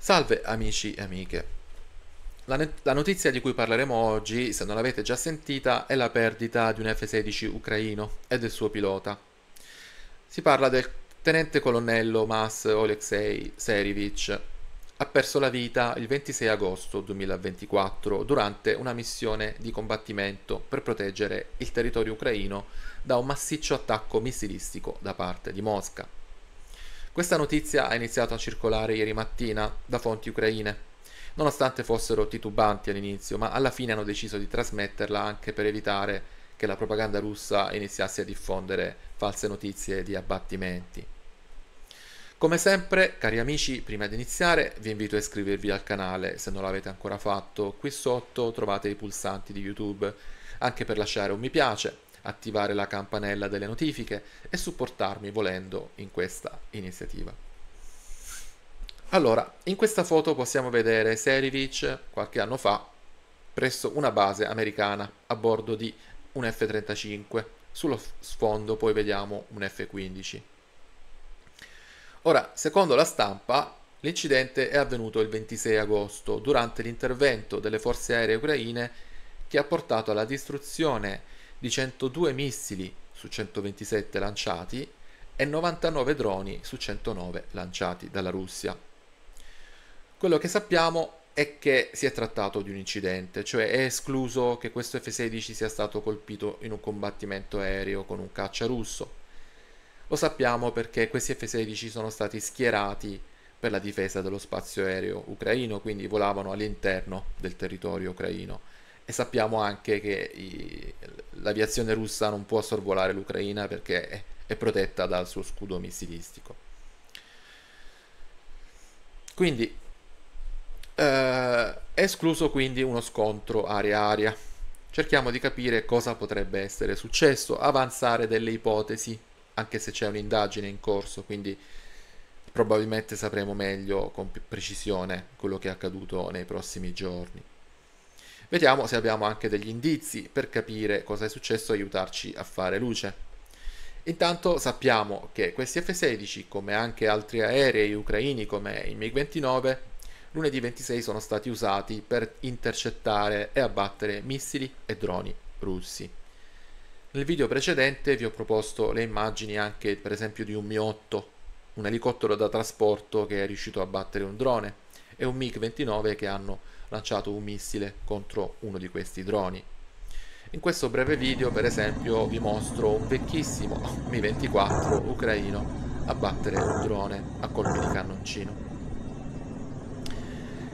Salve amici e amiche. La, net- la, notizia di cui parleremo oggi, se non l'avete già sentita, è la perdita di un F-16 ucraino e del suo pilota. Si parla del tenente colonnello Mas Oleksei Serivich. Ha perso la vita il 26 agosto 2024 durante una missione di combattimento per proteggere il territorio ucraino da un massiccio attacco missilistico da parte di Mosca. Questa notizia ha iniziato a circolare ieri mattina da fonti ucraine, nonostante fossero titubanti all'inizio, ma alla fine hanno deciso di trasmetterla anche per evitare che la propaganda russa iniziasse a diffondere false notizie di abbattimenti. Come sempre, cari amici, prima di iniziare vi invito a iscrivervi al canale se non l'avete ancora fatto. Qui sotto trovate i pulsanti di YouTube anche per lasciare un mi piace attivare la campanella delle notifiche e supportarmi volendo in questa iniziativa. Allora, in questa foto possiamo vedere Serivic qualche anno fa presso una base americana a bordo di un F-35. Sullo sfondo poi vediamo un F-15. Ora, secondo la stampa, l'incidente è avvenuto il 26 agosto durante l'intervento delle forze aeree ucraine che ha portato alla distruzione di 102 missili su 127 lanciati e 99 droni su 109 lanciati dalla Russia. Quello che sappiamo è che si è trattato di un incidente, cioè è escluso che questo F-16 sia stato colpito in un combattimento aereo con un caccia russo. Lo sappiamo perché questi F-16 sono stati schierati per la difesa dello spazio aereo ucraino, quindi volavano all'interno del territorio ucraino. E sappiamo anche che i, l'aviazione russa non può sorvolare l'Ucraina perché è, protetta dal suo scudo missilistico. Quindi eh, escluso quindi uno scontro aria-aria. Cerchiamo di capire cosa potrebbe essere successo, avanzare delle ipotesi, anche se c'è un'indagine in corso, quindi probabilmente sapremo meglio con più precisione quello che è accaduto nei prossimi giorni. Vediamo se abbiamo anche degli indizi per capire cosa è successo e aiutarci a fare luce. Intanto sappiamo che questi F-16, come anche altri aerei ucraini come i MiG-29, lunedì 26 sono stati usati per intercettare e abbattere missili e droni russi. Nel video precedente vi ho proposto le immagini anche per esempio di un Mi-8, un elicottero da trasporto che è riuscito a battere un drone, e un MiG-29 che hanno lanciato un missile contro uno di questi droni. In questo breve video per esempio vi mostro un vecchissimo Mi-24 ucraino a battere un drone a colpi di cannoncino.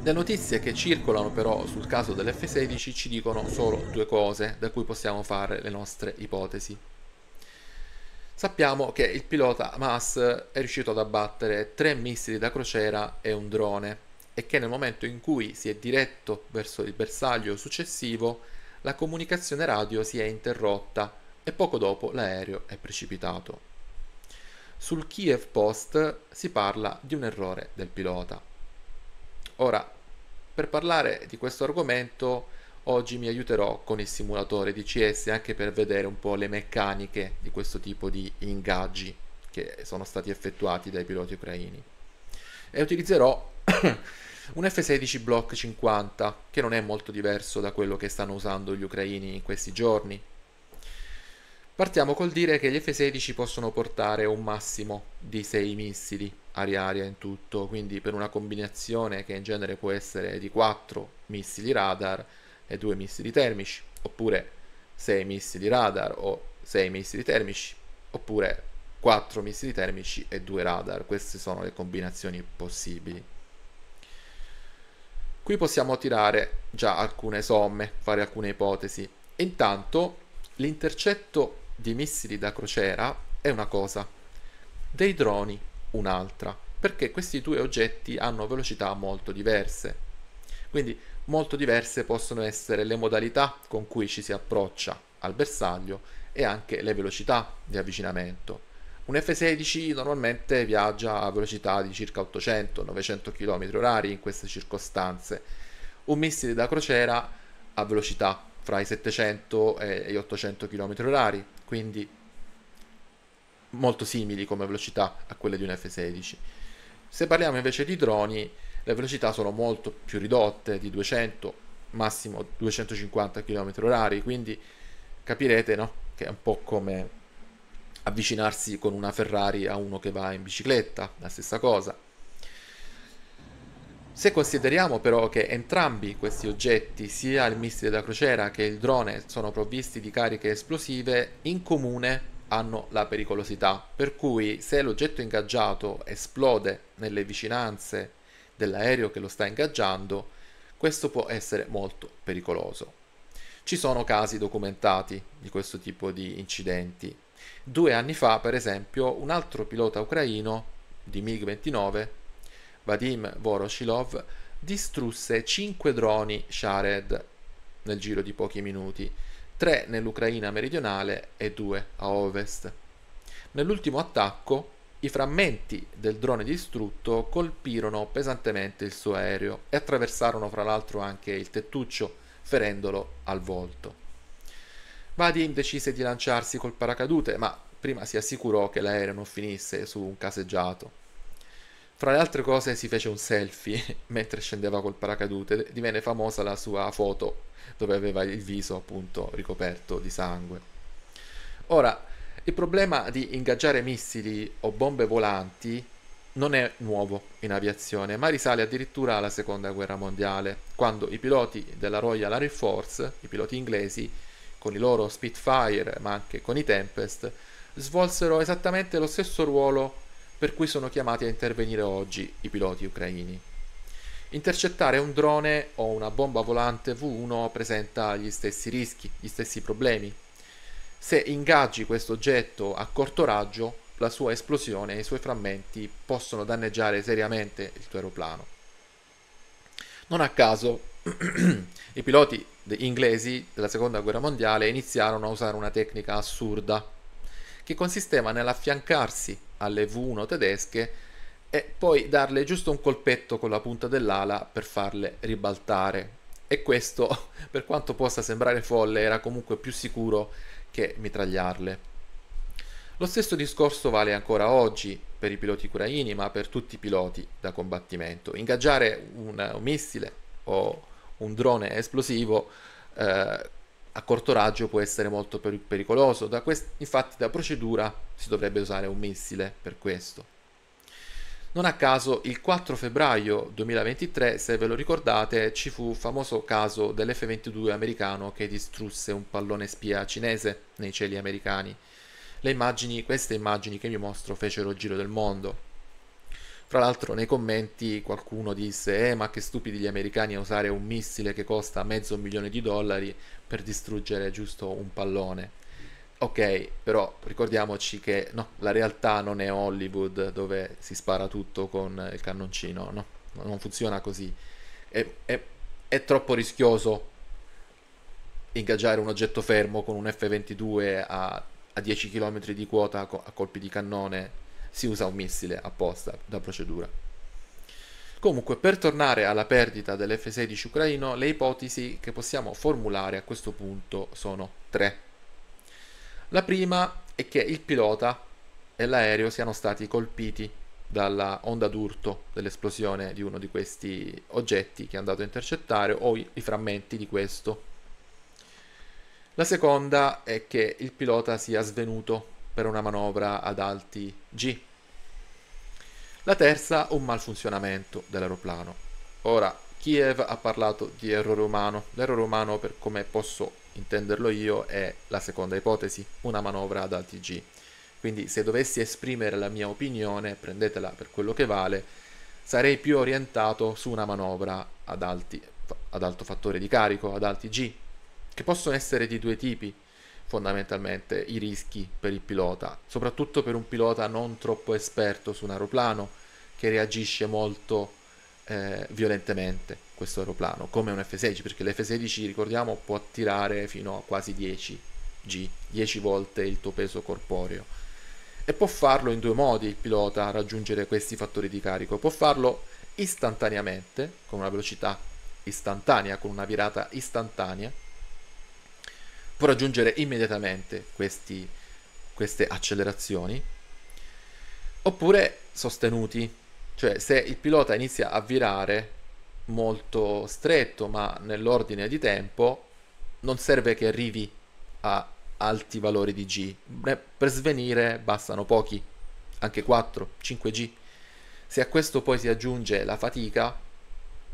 Le notizie che circolano però sul caso dell'F-16 ci dicono solo due cose da cui possiamo fare le nostre ipotesi. Sappiamo che il pilota Hamas è riuscito ad abbattere tre missili da crociera e un drone e che nel momento in cui si è diretto verso il bersaglio successivo, la comunicazione radio si è interrotta e poco dopo l'aereo è precipitato. Sul Kiev Post si parla di un errore del pilota. Ora, per parlare di questo argomento, oggi mi aiuterò con il simulatore DCS anche per vedere un po' le meccaniche di questo tipo di ingaggi che sono stati effettuati dai piloti ucraini e utilizzerò un F-16 Block 50, che non è molto diverso da quello che stanno usando gli ucraini in questi giorni. Partiamo col dire che gli F-16 possono portare un massimo di 6 missili aria-aria in tutto, quindi per una combinazione che in genere può essere di 4 missili radar e 2 missili termici, oppure 6 missili radar o 6 missili termici, oppure 4 missili termici e 2 radar, queste sono le combinazioni possibili. Qui possiamo tirare già alcune somme, fare alcune ipotesi. Intanto l'intercetto di missili da crociera è una cosa, dei droni un'altra, perché questi due oggetti hanno velocità molto diverse. Quindi molto diverse possono essere le modalità con cui ci si approccia al bersaglio e anche le velocità di avvicinamento. Un F-16 normalmente viaggia a velocità di circa 800-900 km/h in queste circostanze. Un missile da crociera a velocità fra i 700 e gli 800 km/h, quindi molto simili come velocità a quelle di un F-16. Se parliamo invece di droni, le velocità sono molto più ridotte di 200, massimo 250 km/h, quindi capirete no? che è un po' come avvicinarsi con una Ferrari a uno che va in bicicletta, la stessa cosa. Se consideriamo però che entrambi questi oggetti, sia il missile da crociera che il drone, sono provvisti di cariche esplosive, in comune hanno la pericolosità, per cui se l'oggetto ingaggiato esplode nelle vicinanze dell'aereo che lo sta ingaggiando, questo può essere molto pericoloso. Ci sono casi documentati di questo tipo di incidenti Due anni fa, per esempio, un altro pilota ucraino di MiG-29, Vadim Voroshilov, distrusse 5 droni Shared nel giro di pochi minuti, 3 nell'Ucraina meridionale e 2 a ovest. Nell'ultimo attacco, i frammenti del drone distrutto colpirono pesantemente il suo aereo e attraversarono fra l'altro anche il tettuccio, ferendolo al volto. Vadim decise di lanciarsi col paracadute, ma prima si assicurò che l'aereo non finisse su un caseggiato. Fra le altre cose si fece un selfie mentre scendeva col paracadute, divenne famosa la sua foto dove aveva il viso appunto ricoperto di sangue. Ora, il problema di ingaggiare missili o bombe volanti non è nuovo in aviazione, ma risale addirittura alla seconda guerra mondiale, quando i piloti della Royal Air Force, i piloti inglesi, con i loro Spitfire, ma anche con i Tempest, svolsero esattamente lo stesso ruolo per cui sono chiamati a intervenire oggi i piloti ucraini. Intercettare un drone o una bomba volante V1 presenta gli stessi rischi, gli stessi problemi. Se ingaggi questo oggetto a corto raggio, la sua esplosione e i suoi frammenti possono danneggiare seriamente il tuo aeroplano. Non a caso, i piloti inglesi della seconda guerra mondiale iniziarono a usare una tecnica assurda che consisteva nell'affiancarsi alle V1 tedesche e poi darle giusto un colpetto con la punta dell'ala per farle ribaltare. E questo, per quanto possa sembrare folle, era comunque più sicuro che mitragliarle. Lo stesso discorso vale ancora oggi per i piloti ucraini, ma per tutti i piloti da combattimento. Ingaggiare un, un missile o un drone esplosivo eh, a corto raggio può essere molto pericoloso. Da quest- infatti, da procedura si dovrebbe usare un missile per questo. Non a caso, il 4 febbraio 2023, se ve lo ricordate, ci fu il famoso caso dell'F-22 americano che distrusse un pallone spia cinese nei cieli americani. Le immagini, queste immagini che vi mostro, fecero il giro del mondo. Fra l'altro nei commenti qualcuno disse, eh ma che stupidi gli americani a usare un missile che costa mezzo milione di dollari per distruggere giusto un pallone. Ok, però ricordiamoci che no, la realtà non è Hollywood dove si spara tutto con il cannoncino, no, non funziona così. È, è, è troppo rischioso ingaggiare un oggetto fermo con un F-22 a, a 10 km di quota a colpi di cannone si usa un missile apposta da procedura. Comunque, per tornare alla perdita dell'F-16 ucraino, le ipotesi che possiamo formulare a questo punto sono tre. La prima è che il pilota e l'aereo siano stati colpiti dalla onda d'urto dell'esplosione di uno di questi oggetti che è andato a intercettare o i, frammenti di questo. La seconda è che il pilota sia svenuto per una manovra ad alti G, la terza, un malfunzionamento dell'aeroplano. Ora, Kiev ha parlato di errore umano. L'errore umano, per come posso intenderlo io, è la seconda ipotesi, una manovra ad alti G. Quindi se dovessi esprimere la mia opinione, prendetela per quello che vale, sarei più orientato su una manovra ad, alti, ad alto fattore di carico, ad alti G, che possono essere di due tipi fondamentalmente i rischi per il pilota, soprattutto per un pilota non troppo esperto su un aeroplano che reagisce molto eh, violentemente questo aeroplano, come un F-16, perché l'F-16 ricordiamo può attirare fino a quasi 10 G, 10 volte il tuo peso corporeo. E può farlo in due modi il pilota raggiungere questi fattori di carico, può farlo istantaneamente, con una velocità istantanea, con una virata istantanea, può raggiungere immediatamente questi, queste accelerazioni, oppure sostenuti, cioè se il pilota inizia a virare molto stretto ma nell'ordine di tempo, non serve che arrivi a alti valori di G, per svenire bastano pochi, anche 4, 5G. Se a questo poi si aggiunge la fatica,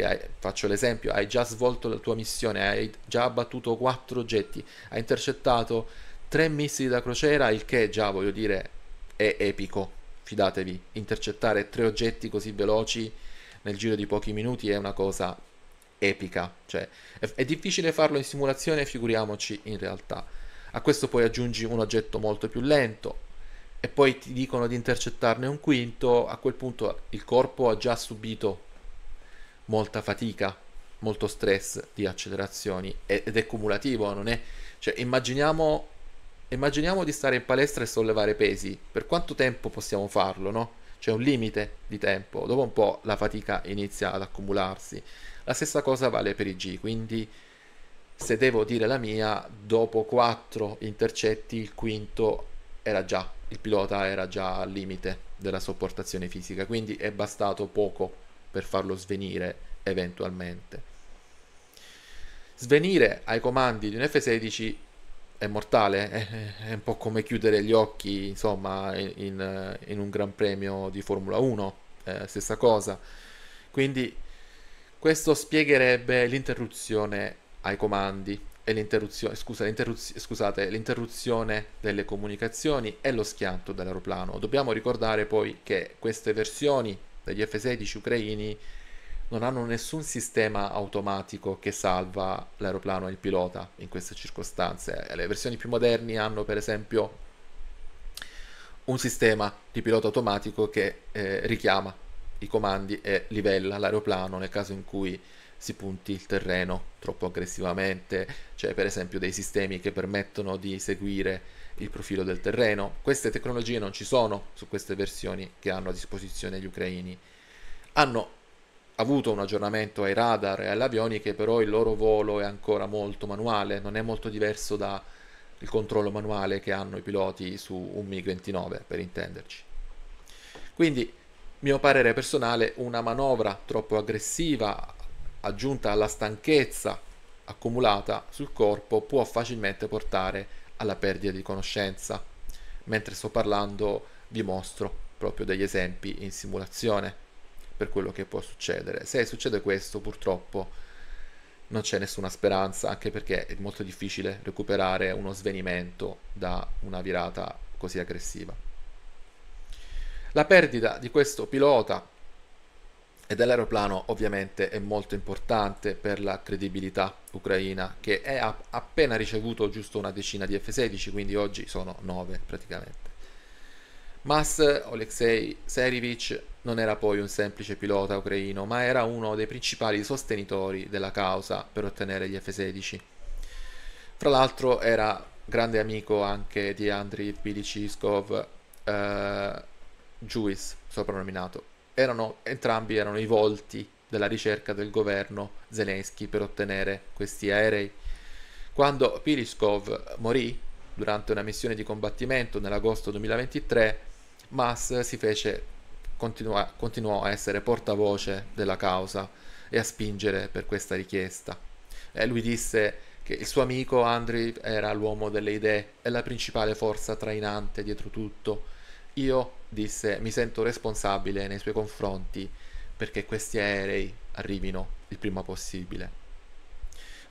che hai, faccio l'esempio, hai già svolto la tua missione, hai già abbattuto 4 oggetti, hai intercettato 3 missili da crociera, il che già voglio dire è epico, fidatevi, intercettare 3 oggetti così veloci nel giro di pochi minuti è una cosa epica, cioè è, è difficile farlo in simulazione, figuriamoci in realtà. A questo poi aggiungi un oggetto molto più lento, e poi ti dicono di intercettarne un quinto, a quel punto il corpo ha già subito molta fatica, molto stress di accelerazioni ed è cumulativo, non è... Cioè, immaginiamo, immaginiamo di stare in palestra e sollevare pesi, per quanto tempo possiamo farlo, no? C'è un limite di tempo, dopo un po' la fatica inizia ad accumularsi. La stessa cosa vale per i G, quindi se devo dire la mia, dopo quattro intercetti il quinto era già, il pilota era già al limite della sopportazione fisica, quindi è bastato poco per farlo svenire eventualmente. Svenire ai comandi di un F-16 è mortale, è, un po' come chiudere gli occhi, insomma, in, in un Gran Premio di Formula 1, eh, stessa cosa. Quindi questo spiegherebbe l'interruzione ai comandi e l'interruzione, scusa, l'interruzione, scusate, l'interruzione delle comunicazioni e lo schianto dell'aeroplano. Dobbiamo ricordare poi che queste versioni degli F-16 ucraini non hanno nessun sistema automatico che salva l'aeroplano e il pilota in queste circostanze. Eh, le versioni più moderne hanno per esempio un sistema di pilota automatico che eh, richiama i comandi e livella l'aeroplano nel caso in cui si punti il terreno troppo aggressivamente, cioè per esempio dei sistemi che permettono di seguire il profilo del terreno. Queste tecnologie non ci sono su queste versioni che hanno a disposizione gli ucraini. Hanno avuto un aggiornamento ai radar e alle che però il loro volo è ancora molto manuale, non è molto diverso dal controllo manuale che hanno i piloti su un MiG-29, per intenderci. Quindi, mio parere personale, una manovra troppo aggressiva aggiunta alla stanchezza accumulata sul corpo può facilmente portare alla perdita di conoscenza. Mentre sto parlando vi mostro proprio degli esempi in simulazione per quello che può succedere. Se succede questo purtroppo non c'è nessuna speranza, anche perché è molto difficile recuperare uno svenimento da una virata così aggressiva. La perdita di questo pilota e dell'aeroplano ovviamente è molto importante per la credibilità ucraina che ha appena ricevuto giusto una decina di F-16 quindi oggi sono 9 praticamente Mas Oleksei Serevich non era poi un semplice pilota ucraino ma era uno dei principali sostenitori della causa per ottenere gli F-16 fra l'altro era grande amico anche di Andriy Pilichikov eh, Juice soprannominato erano, entrambi erano i volti della ricerca del governo Zelensky per ottenere questi aerei. Quando Piliskov morì durante una missione di combattimento nell'agosto 2023, Mas si fece continua, continuò a essere portavoce della causa e a spingere per questa richiesta. E eh, lui disse che il suo amico Andriy era l'uomo delle idee e la principale forza trainante dietro tutto io disse mi sento responsabile nei suoi confronti perché questi aerei arrivino il prima possibile.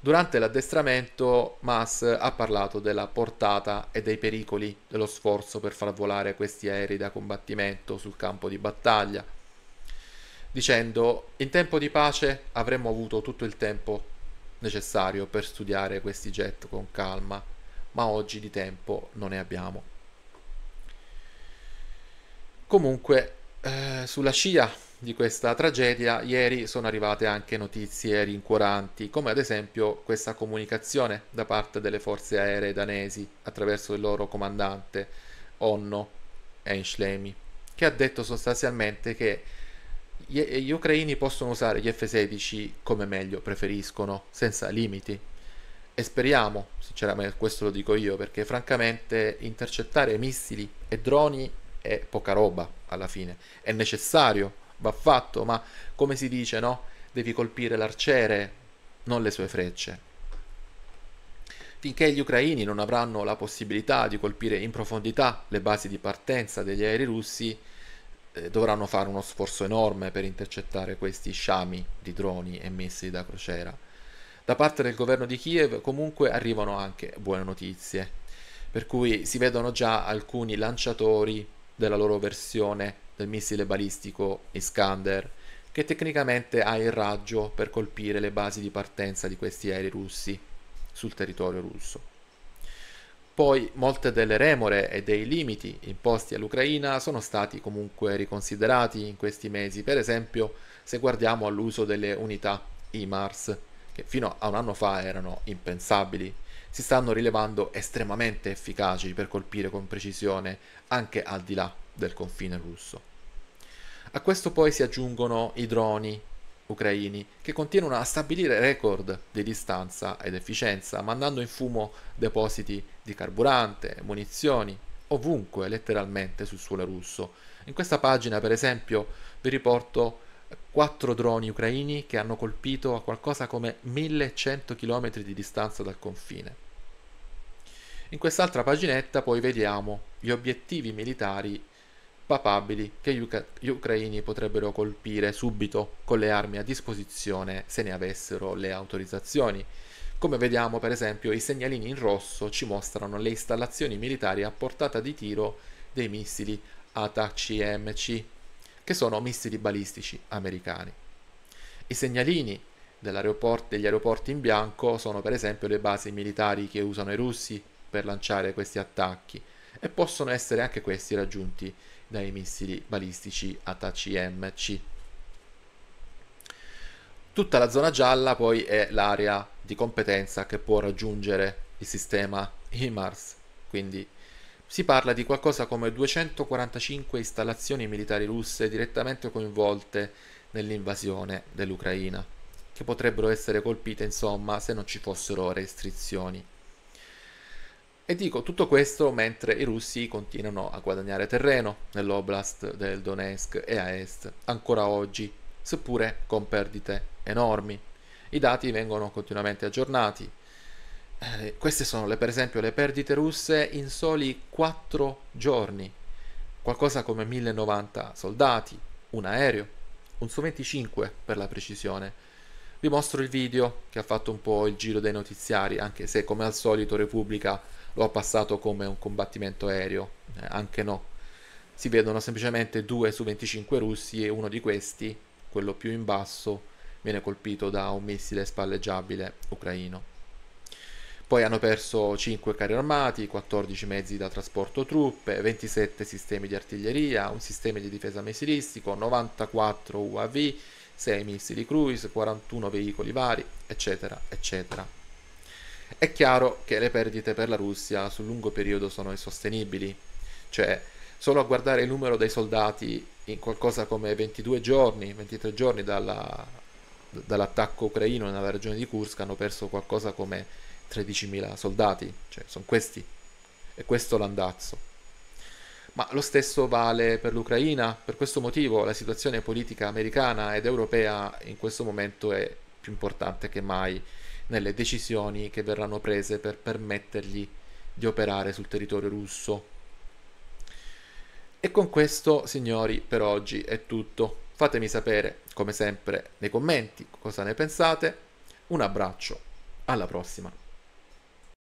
Durante l'addestramento Mas ha parlato della portata e dei pericoli dello sforzo per far volare questi aerei da combattimento sul campo di battaglia, dicendo in tempo di pace avremmo avuto tutto il tempo necessario per studiare questi jet con calma, ma oggi di tempo non ne abbiamo. Comunque, eh, sulla scia di questa tragedia, ieri sono arrivate anche notizie rincuoranti, come ad esempio questa comunicazione da parte delle forze aeree danesi attraverso il loro comandante Onno Enschlemi, che ha detto sostanzialmente che gli, gli ucraini possono usare gli F-16 come meglio preferiscono, senza limiti. E speriamo, sinceramente questo lo dico io, perché francamente intercettare missili e droni è poca roba alla fine. È necessario, va fatto, ma come si dice, no? Devi colpire l'arciere, non le sue frecce. Finché gli ucraini non avranno la possibilità di colpire in profondità le basi di partenza degli aerei russi, eh, dovranno fare uno sforzo enorme per intercettare questi sciami di droni e missili da crociera. Da parte del governo di Kiev comunque arrivano anche buone notizie, per cui si vedono già alcuni lanciatori della loro versione del missile balistico Iskander, che tecnicamente ha il raggio per colpire le basi di partenza di questi aerei russi sul territorio russo. Poi molte delle remore e dei limiti imposti all'Ucraina sono stati comunque riconsiderati in questi mesi, per esempio se guardiamo all'uso delle unità IMARS, che fino a un anno fa erano impensabili si stanno rilevando estremamente efficaci per colpire con precisione anche al di là del confine russo. A questo poi si aggiungono i droni ucraini che continuano a stabilire record di distanza ed efficienza, mandando in fumo depositi di carburante, munizioni, ovunque letteralmente sul suolo russo. In questa pagina, per esempio, vi riporto quattro droni ucraini che hanno colpito a qualcosa come 1100 km di distanza dal confine. In quest'altra paginetta poi vediamo gli obiettivi militari papabili che gli, ucraini potrebbero colpire subito con le armi a disposizione se ne avessero le autorizzazioni. Come vediamo per esempio i segnalini in rosso ci mostrano le installazioni militari a portata di tiro dei missili ATAC-CMC, che sono missili balistici americani. I segnalini degli aeroporti in bianco sono per esempio le basi militari che usano i russi per lanciare questi attacchi e possono essere anche questi raggiunti dai missili balistici ATACMC. Tutta la zona gialla poi è l'area di competenza che può raggiungere il sistema HIMARS, quindi si parla di qualcosa come 245 installazioni militari russe direttamente coinvolte nell'invasione dell'Ucraina, che potrebbero essere colpite insomma se non ci fossero restrizioni. E dico tutto questo mentre i russi continuano a guadagnare terreno nell'oblast del Donetsk e a est, ancora oggi, seppure con perdite enormi. I dati vengono continuamente aggiornati. Eh, queste sono le, per esempio le perdite russe in soli 4 giorni, qualcosa come 1090 soldati, un aereo, un Su-25 per la precisione. Vi mostro il video che ha fatto un po' il giro dei notiziari, anche se come al solito Repubblica lo ha passato come un combattimento aereo, eh, anche no. Si vedono semplicemente 2 su 25 russi e uno di questi, quello più in basso, viene colpito da un missile spalleggiabile ucraino. Poi hanno perso 5 carri armati, 14 mezzi da trasporto truppe, 27 sistemi di artiglieria, un sistema di difesa missilistico, 94 UAV, 6 missili cruise, 41 veicoli vari, eccetera, eccetera. È chiaro che le perdite per la Russia sul lungo periodo sono insostenibili, cioè solo a guardare il numero dei soldati in qualcosa come 22 giorni, 23 giorni dalla, dall'attacco ucraino nella regione di Kursk hanno perso qualcosa come 13.000 soldati, cioè sono questi, è questo l'andazzo. Ma lo stesso vale per l'Ucraina, per questo motivo la situazione politica americana ed europea in questo momento è più importante che mai nelle decisioni che verranno prese per permettergli di operare sul territorio russo. E con questo, signori, per oggi è tutto. Fatemi sapere, come sempre, nei commenti cosa ne pensate. Un abbraccio, alla prossima.